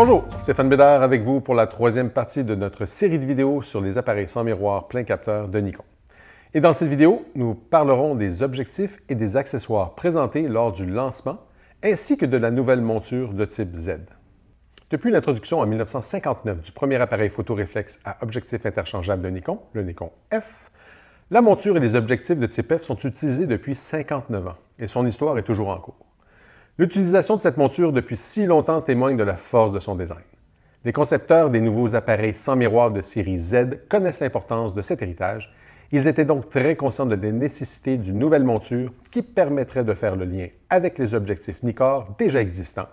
Bonjour, Stéphane Bédard avec vous pour la troisième partie de notre série de vidéos sur les appareils sans miroir plein capteur de Nikon. Et dans cette vidéo, nous parlerons des objectifs et des accessoires présentés lors du lancement, ainsi que de la nouvelle monture de type Z. Depuis l'introduction en 1959 du premier appareil photoréflexe à objectif interchangeable de Nikon, le Nikon F, la monture et les objectifs de type F sont utilisés depuis 59 ans et son histoire est toujours en cours. L'utilisation de cette monture depuis si longtemps témoigne de la force de son design. Les concepteurs des nouveaux appareils sans miroir de série Z connaissent l'importance de cet héritage. Ils étaient donc très conscients de la nécessité d'une nouvelle monture qui permettrait de faire le lien avec les objectifs Nikkor déjà existants,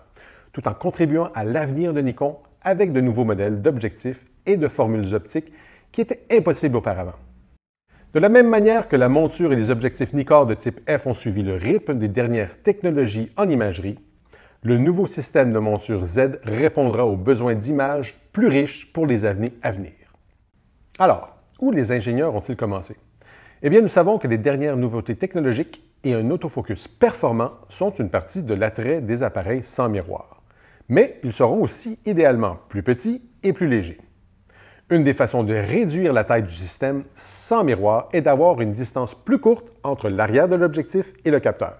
tout en contribuant à l'avenir de Nikon avec de nouveaux modèles d'objectifs et de formules optiques qui étaient impossibles auparavant. De la même manière que la monture et les objectifs Nikkor de type F ont suivi le rythme des dernières technologies en imagerie, le nouveau système de monture Z répondra aux besoins d'images plus riches pour les années à venir. Alors, où les ingénieurs ont-ils commencé? Eh bien, nous savons que les dernières nouveautés technologiques et un autofocus performant sont une partie de l'attrait des appareils sans miroir. Mais ils seront aussi idéalement plus petits et plus légers. Une des façons de réduire la taille du système sans miroir est d'avoir une distance plus courte entre l'arrière de l'objectif et le capteur.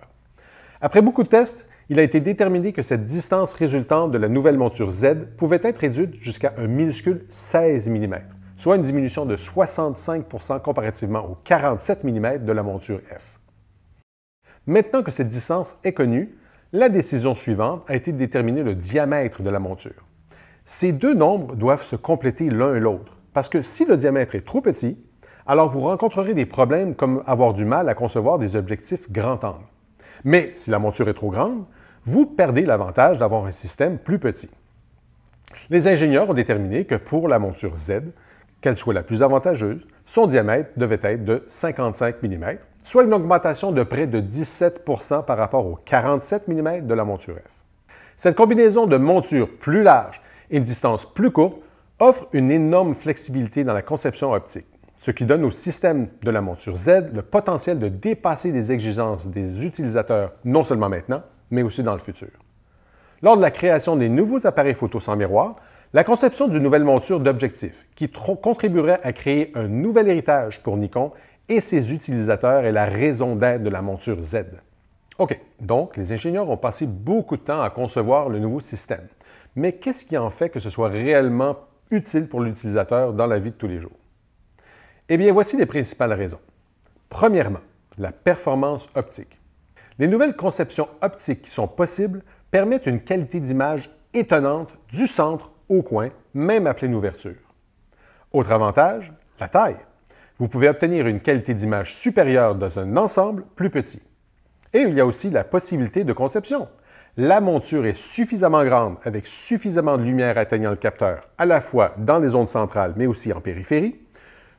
Après beaucoup de tests, il a été déterminé que cette distance résultante de la nouvelle monture Z pouvait être réduite jusqu'à un minuscule 16 mm, soit une diminution de 65 comparativement aux 47 mm de la monture F. Maintenant que cette distance est connue, la décision suivante a été de déterminer le diamètre de la monture. Ces deux nombres doivent se compléter l'un et l'autre, parce que si le diamètre est trop petit, alors vous rencontrerez des problèmes comme avoir du mal à concevoir des objectifs grand angle. Mais si la monture est trop grande, vous perdez l'avantage d'avoir un système plus petit. Les ingénieurs ont déterminé que pour la monture Z, qu'elle soit la plus avantageuse, son diamètre devait être de 55 mm, soit une augmentation de près de 17 par rapport aux 47 mm de la monture F. Cette combinaison de montures plus larges et une distance plus courte offre une énorme flexibilité dans la conception optique, ce qui donne au système de la monture Z le potentiel de dépasser les exigences des utilisateurs non seulement maintenant, mais aussi dans le futur. Lors de la création des nouveaux appareils photo sans miroir, la conception d'une nouvelle monture d'objectif qui contribuerait à créer un nouvel héritage pour Nikon et ses utilisateurs est la raison d'être de la monture Z. OK, donc les ingénieurs ont passé beaucoup de temps à concevoir le nouveau système, mais qu'est-ce qui en fait que ce soit réellement utile pour l'utilisateur dans la vie de tous les jours? Eh bien, voici les principales raisons. Premièrement, la performance optique. Les nouvelles conceptions optiques qui sont possibles permettent une qualité d'image étonnante du centre au coin, même à pleine ouverture. Autre avantage, la taille. Vous pouvez obtenir une qualité d'image supérieure dans un ensemble plus petit. Et il y a aussi la possibilité de conception la monture est suffisamment grande avec suffisamment de lumière atteignant le capteur, à la fois dans les zones centrales mais aussi en périphérie,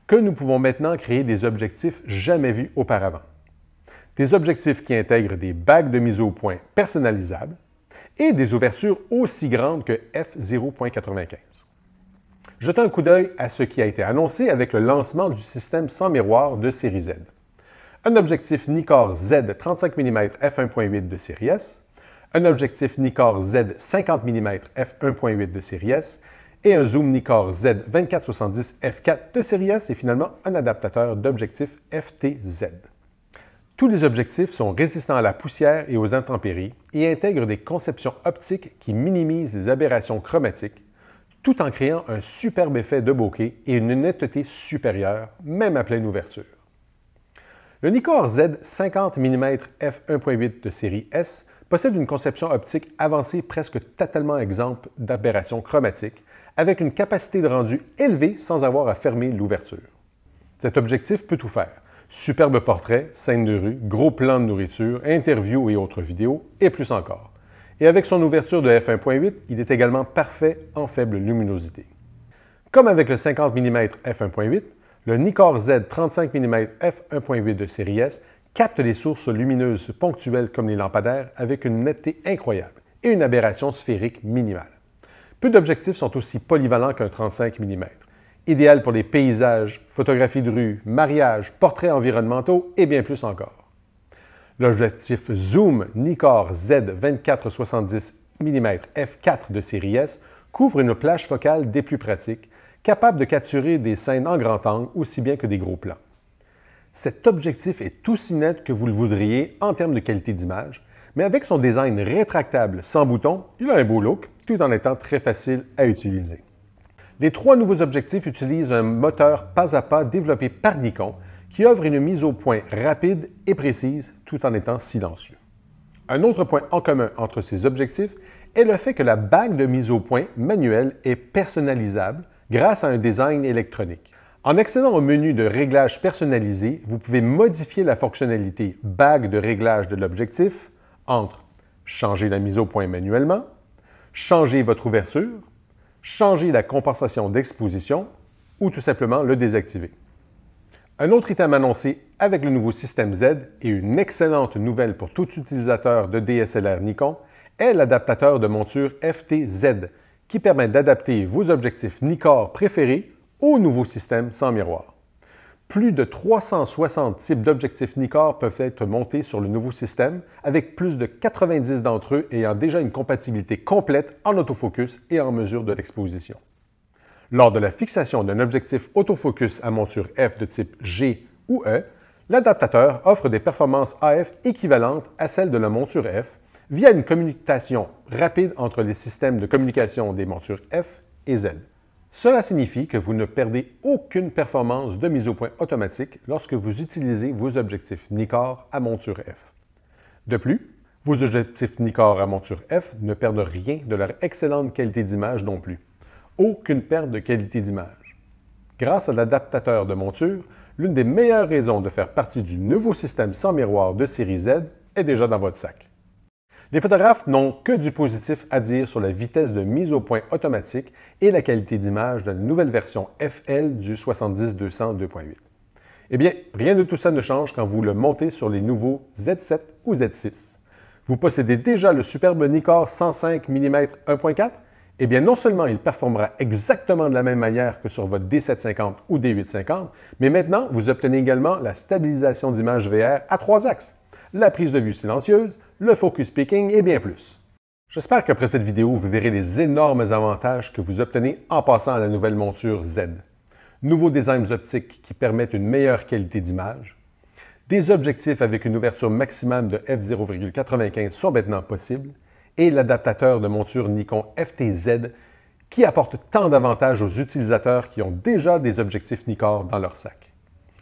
que nous pouvons maintenant créer des objectifs jamais vus auparavant. Des objectifs qui intègrent des bagues de mise au point personnalisables et des ouvertures aussi grandes que f0.95. Jetez un coup d'œil à ce qui a été annoncé avec le lancement du système sans miroir de série Z. Un objectif Nikkor Z 35 mm f1.8 de série S, un objectif Nikkor Z 50 mm f1.8 de série S et un zoom Nikkor Z 2470 f4 de série S et finalement un adaptateur d'objectif FTZ. Tous les objectifs sont résistants à la poussière et aux intempéries et intègrent des conceptions optiques qui minimisent les aberrations chromatiques, tout en créant un superbe effet de bokeh et une netteté supérieure, même à pleine ouverture. Le Nikkor Z 50 mm f1.8 de série S possède une conception optique avancée presque totalement exempte d'aberrations chromatiques, avec une capacité de rendu élevée sans avoir à fermer l'ouverture. Cet objectif peut tout faire. Superbes portraits, scènes de rue, gros plans de nourriture, interviews et autres vidéos, et plus encore. Et avec son ouverture de f1.8, il est également parfait en faible luminosité. Comme avec le 50 mm f1.8, le Nikkor Z 35 mm f1.8 de série S capte les sources lumineuses ponctuelles comme les lampadaires avec une netteté incroyable et une aberration sphérique minimale. Peu d'objectifs sont aussi polyvalents qu'un 35 mm, idéal pour les paysages, photographies de rue, mariages, portraits environnementaux et bien plus encore. L'objectif Zoom Nikkor Z2470 mm f4 de série S couvre une plage focale des plus pratiques, capable de capturer des scènes en grand angle aussi bien que des gros plans. Cet objectif est aussi net que vous le voudriez en termes de qualité d'image, mais avec son design rétractable sans bouton, il a un beau look tout en étant très facile à utiliser. Les trois nouveaux objectifs utilisent un moteur pas à pas développé par Nikon qui offre une mise au point rapide et précise tout en étant silencieux. Un autre point en commun entre ces objectifs est le fait que la bague de mise au point manuelle est personnalisable grâce à un design électronique. En accédant au menu de réglage personnalisé, vous pouvez modifier la fonctionnalité bague de réglage de l'objectif entre changer la mise au point manuellement, changer votre ouverture, changer la compensation d'exposition ou tout simplement le désactiver. Un autre item annoncé avec le nouveau système Z et une excellente nouvelle pour tout utilisateur de DSLR Nikon est l'adaptateur de monture FTZ qui permet d'adapter vos objectifs Nikon préférés au nouveau système sans miroir. Plus de 360 types d'objectifs Nikkor peuvent être montés sur le nouveau système, avec plus de 90 d'entre eux ayant déjà une compatibilité complète en autofocus et en mesure de l'exposition. Lors de la fixation d'un objectif autofocus à monture F de type G ou E, l'adaptateur offre des performances AF équivalentes à celles de la monture F via une communication rapide entre les systèmes de communication des montures F et Z. Cela signifie que vous ne perdez aucune performance de mise au point automatique lorsque vous utilisez vos objectifs Nikkor à monture F. De plus, vos objectifs Nikkor à monture F ne perdent rien de leur excellente qualité d'image non plus. Aucune perte de qualité d'image. Grâce à l'adaptateur de monture, l'une des meilleures raisons de faire partie du nouveau système sans miroir de série Z est déjà dans votre sac. Les photographes n'ont que du positif à dire sur la vitesse de mise au point automatique et la qualité d'image de la nouvelle version FL du 70-200 2.8. Eh bien, rien de tout ça ne change quand vous le montez sur les nouveaux Z7 ou Z6. Vous possédez déjà le superbe Nikkor 105 mm 1.4 eh bien, non seulement il performera exactement de la même manière que sur votre D750 ou D850, mais maintenant, vous obtenez également la stabilisation d'image VR à trois axes la prise de vue silencieuse, le focus picking et bien plus. J'espère qu'après cette vidéo, vous verrez les énormes avantages que vous obtenez en passant à la nouvelle monture Z. Nouveaux designs optiques qui permettent une meilleure qualité d'image. Des objectifs avec une ouverture maximale de f0,95 sont maintenant possibles. Et l'adaptateur de monture Nikon FTZ qui apporte tant d'avantages aux utilisateurs qui ont déjà des objectifs Nikkor dans leur sac.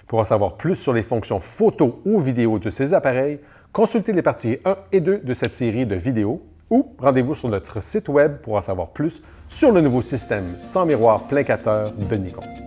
Pour en savoir plus sur les fonctions photo ou vidéo de ces appareils, consultez les parties 1 et 2 de cette série de vidéos ou rendez-vous sur notre site web pour en savoir plus sur le nouveau système sans miroir plein capteur de Nikon.